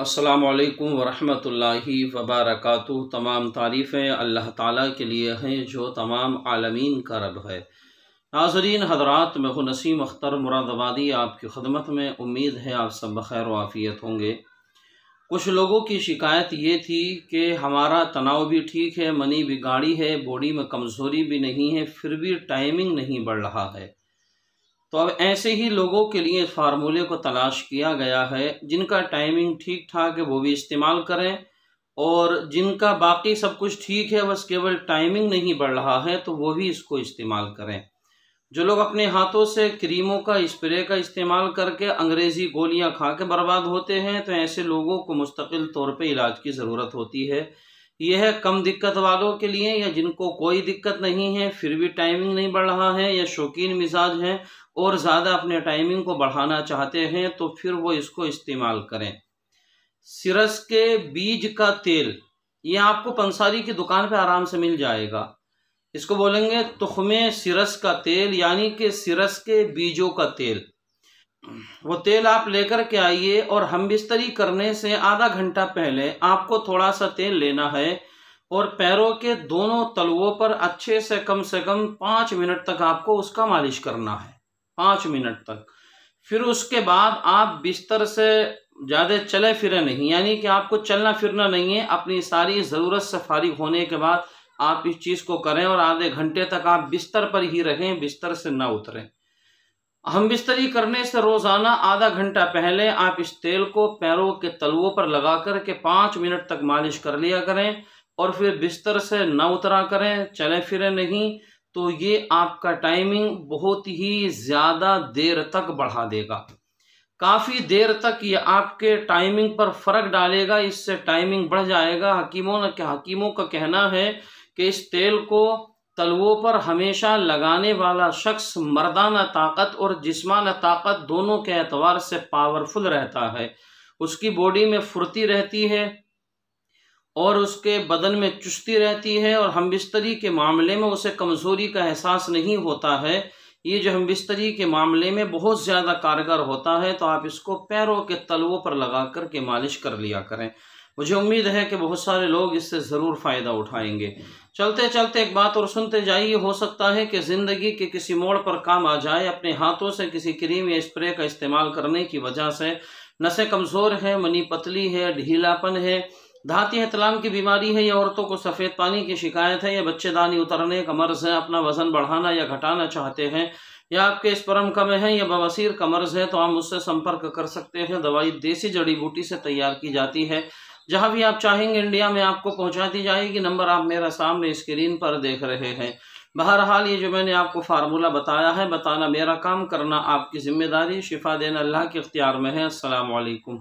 असलकम वरहमतुल्लाहि वबरक तमाम तारीफ़ें अल्लाह ताला के लिए हैं जो तमाम आलमीन का रब है नाजरीन हजरात मैं हूँ नसीम अख्तर मुरादाबादी आपकी खदमत में उम्मीद है आप सब बखैर वाफ़ियत होंगे कुछ लोगों की शिकायत ये थी कि हमारा तनाव भी ठीक है मनी भी गाड़ी है बॉडी में कमज़ोरी भी नहीं है फिर भी टाइमिंग नहीं बढ़ रहा है तो अब ऐसे ही लोगों के लिए इस फार्मूले को तलाश किया गया है जिनका टाइमिंग ठीक ठाक है वो भी इस्तेमाल करें और जिनका बाकी सब कुछ ठीक है बस केवल टाइमिंग नहीं बढ़ रहा है तो वो भी इसको इस्तेमाल करें जो लोग अपने हाथों से क्रीमों का स्प्रे का इस्तेमाल करके अंग्रेज़ी गोलियां खा के बर्बाद होते हैं तो ऐसे लोगों को मुस्तकिल तौर पे इलाज की ज़रूरत होती है यह है कम दिक्कत वालों के लिए या जिनको कोई दिक्कत नहीं है फिर भी टाइमिंग नहीं बढ़ रहा है या शौकीन मिजाज हैं और ज़्यादा अपने टाइमिंग को बढ़ाना चाहते हैं तो फिर वो इसको इस्तेमाल करें सिरस के बीज का तेल ये आपको पंसारी की दुकान पे आराम से मिल जाएगा इसको बोलेंगे तुखमे सिरस का तेल यानी कि सिरस के बीजों का तेल वो तेल आप लेकर के आइए और हम बिस्तरी करने से आधा घंटा पहले आपको थोड़ा सा तेल लेना है और पैरों के दोनों तलवों पर अच्छे से कम से कम पाँच मिनट तक आपको उसका मालिश करना है पाँच मिनट तक फिर उसके बाद आप बिस्तर से ज़्यादा चले फिरे नहीं यानी कि आपको चलना फिरना नहीं है अपनी सारी ज़रूरत से फारिग होने के बाद आप इस चीज़ को करें और आधे घंटे तक आप बिस्तर पर ही रहें बिस्तर से ना उतरें हम बिस्तरी करने से रोज़ाना आधा घंटा पहले आप इस तेल को पैरों के तलवों पर लगा कर के पाँच मिनट तक मालिश कर लिया करें और फिर बिस्तर से न उतरा करें चले फिरे नहीं तो ये आपका टाइमिंग बहुत ही ज़्यादा देर तक बढ़ा देगा काफ़ी देर तक ये आपके टाइमिंग पर फ़र्क डालेगा इससे टाइमिंग बढ़ जाएगा हकीमों ने हकीमों का कहना है कि इस तेल को तलवों पर हमेशा लगाने वाला शख्स मर्दाना ताकत और जिस्माना ताकत दोनों के एतवार से पावरफुल रहता है उसकी बॉडी में फुर्ती रहती है और उसके बदन में चुस्ती रहती है और हम बिस्तरी के मामले में उसे कमज़ोरी का एहसास नहीं होता है ये जो हम बिस्तरी के मामले में बहुत ज़्यादा कारगर होता है तो आप इसको पैरों के तलवों पर लगा कर के मालिश कर लिया करें मुझे उम्मीद है कि बहुत सारे लोग इससे ज़रूर फ़ायदा उठाएंगे चलते चलते एक बात और सुनते जाइए हो सकता है कि ज़िंदगी के किसी मोड़ पर काम आ जाए अपने हाथों से किसी क्रीम या स्प्रे का इस्तेमाल करने की वजह से नशे कमज़ोर है मनी पतली है ढीलापन है धाती हतलाम की बीमारी है या औरतों को सफ़ेद पानी की शिकायत है या बच्चेदानी उतरने का मर्ज़ है अपना वज़न बढ़ाना या घटाना चाहते हैं या आपके इस परम कम है या बवासीर का मर्ज़ है तो आप मुझसे संपर्क कर सकते हैं दवाई देसी जड़ी बूटी से तैयार की जाती है जहाँ भी आप चाहेंगे इंडिया में आपको पहुँचा दी जाएगी नंबर आप मेरा सामने स्क्रीन पर देख रहे हैं बहरहाल ये जो मैंने आपको फार्मूला बताया है बताना मेरा काम करना आपकी ज़िम्मेदारी शिफा देना अल्लाह के अख्तियार में है असलकम